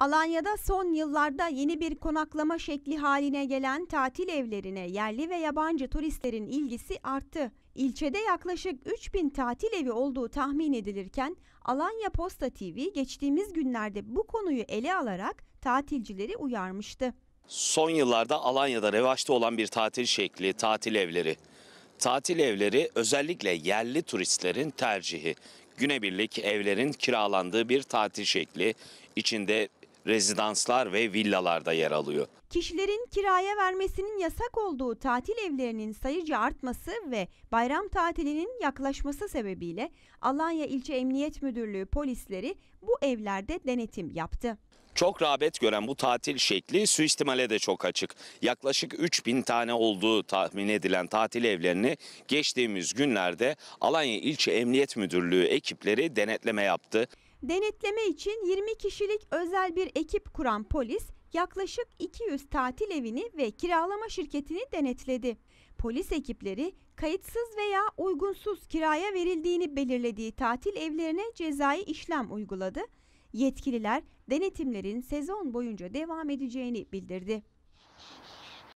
Alanya'da son yıllarda yeni bir konaklama şekli haline gelen tatil evlerine yerli ve yabancı turistlerin ilgisi arttı. İlçede yaklaşık 3000 tatil evi olduğu tahmin edilirken Alanya Posta TV geçtiğimiz günlerde bu konuyu ele alarak tatilcileri uyarmıştı. Son yıllarda Alanya'da revaçta olan bir tatil şekli tatil evleri. Tatil evleri özellikle yerli turistlerin tercihi. Günebirlik evlerin kiralandığı bir tatil şekli İçinde rezidanslar ve villalarda yer alıyor. Kişilerin kiraya vermesinin yasak olduğu tatil evlerinin sayıca artması ve bayram tatilinin yaklaşması sebebiyle Alanya İlçe Emniyet Müdürlüğü polisleri bu evlerde denetim yaptı. Çok rağbet gören bu tatil şekli suistimale de çok açık. Yaklaşık 3000 tane olduğu tahmin edilen tatil evlerini geçtiğimiz günlerde Alanya İlçe Emniyet Müdürlüğü ekipleri denetleme yaptı. Denetleme için 20 kişilik özel bir ekip kuran polis yaklaşık 200 tatil evini ve kiralama şirketini denetledi. Polis ekipleri kayıtsız veya uygunsuz kiraya verildiğini belirlediği tatil evlerine cezai işlem uyguladı. Yetkililer denetimlerin sezon boyunca devam edeceğini bildirdi.